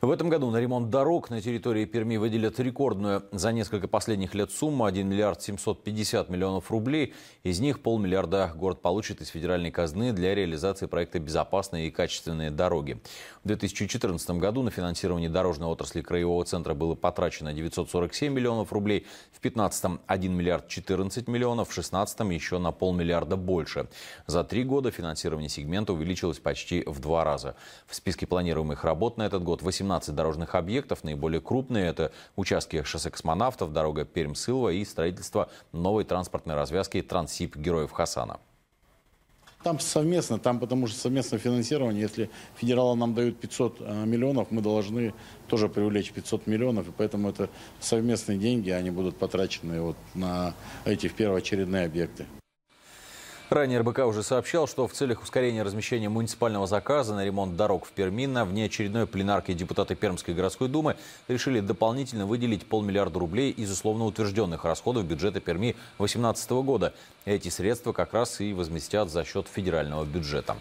В этом году на ремонт дорог на территории Перми выделят рекордную за несколько последних лет сумму 1 миллиард 750 миллионов рублей. Из них полмиллиарда город получит из федеральной казны для реализации проекта «Безопасные и качественные дороги». В 2014 году на финансирование дорожной отрасли Краевого центра было потрачено 947 миллионов рублей, в 2015 – 1 миллиард 14 миллионов, в 2016 еще на полмиллиарда больше. За три года финансирование сегмента увеличилось почти в два раза. В списке планируемых работ на этот год 18 17 дорожных объектов. Наиболее крупные – это участки шоссе космонавтов, дорога сылва и строительство новой транспортной развязки ТрансИП Героев Хасана». Там совместно, там потому что совместное финансирование, если федералы нам дают 500 э, миллионов, мы должны тоже привлечь 500 миллионов, и поэтому это совместные деньги, они будут потрачены вот на эти в первоочередные объекты. Ранее РБК уже сообщал, что в целях ускорения размещения муниципального заказа на ремонт дорог в Перми на внеочередной пленарке депутаты Пермской городской думы решили дополнительно выделить полмиллиарда рублей из условно утвержденных расходов бюджета Перми 2018 года. Эти средства как раз и возместят за счет федерального бюджета.